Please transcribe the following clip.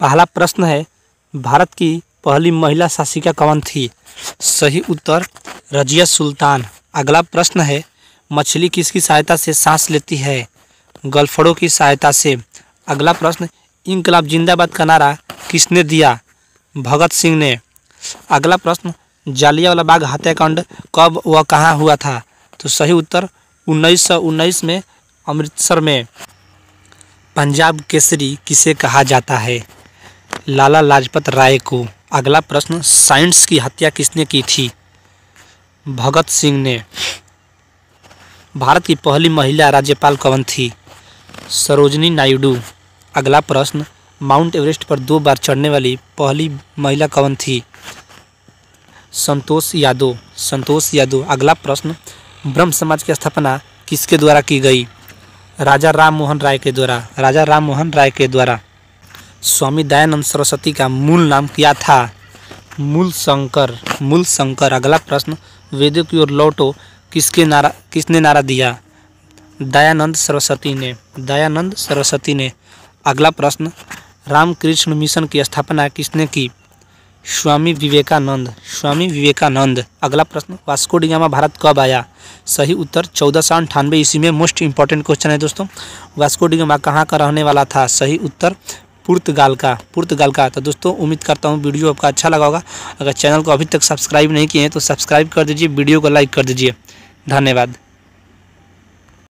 पहला प्रश्न है भारत की पहली महिला शासिका कौन थी सही उत्तर रजिया सुल्तान अगला प्रश्न है मछली किसकी सहायता से सांस लेती है गल्फड़ों की सहायता से अगला प्रश्न इनकलाब जिंदाबाद का नारा किसने दिया भगत सिंह ने अगला प्रश्न जालियावाला बाग हत्याकांड कब व कहाँ हुआ था तो सही उत्तर उन्नीस सौ उन्नीस में अमृतसर में पंजाब केसरी किसे कहा जाता है लाला लाजपत राय को अगला प्रश्न साइंस की हत्या किसने की थी भगत सिंह ने भारत की पहली महिला राज्यपाल कौन थी सरोजनी नायडू अगला प्रश्न माउंट एवरेस्ट पर दो बार चढ़ने वाली पहली महिला कौन थी संतोष यादव संतोष यादव अगला प्रश्न ब्रह्म समाज की स्थापना किसके द्वारा की गई राजा राम मोहन राय के द्वारा राजा राम मोहन राय के द्वारा स्वामी दयानंद सरस्वती का मूल नाम क्या था मूल शंकर मूल शंकर अगला प्रश्न वेदों की ओर लौटो किसके नारा किसने नारा दिया दयानंद सरस्वती ने दयानंद सरस्वती ने अगला प्रश्न रामकृष्ण मिशन की स्थापना किसने की स्वामी विवेकानंद स्वामी विवेकानंद अगला प्रश्न वास्को डिगामा भारत कब आया सही उत्तर चौदह सौ अंठानवे ईस्वी में मोस्ट इंपॉर्टेंट क्वेश्चन है दोस्तों वास्को डिगामा कहाँ का रहने वाला था सही उत्तर पुर्तगाल का पुर्तगाल का तो दोस्तों उम्मीद करता हूँ वीडियो आपका अच्छा लगा होगा अगर चैनल को अभी तक सब्सक्राइब नहीं किए हैं तो सब्सक्राइब कर दीजिए वीडियो को लाइक कर दीजिए धन्यवाद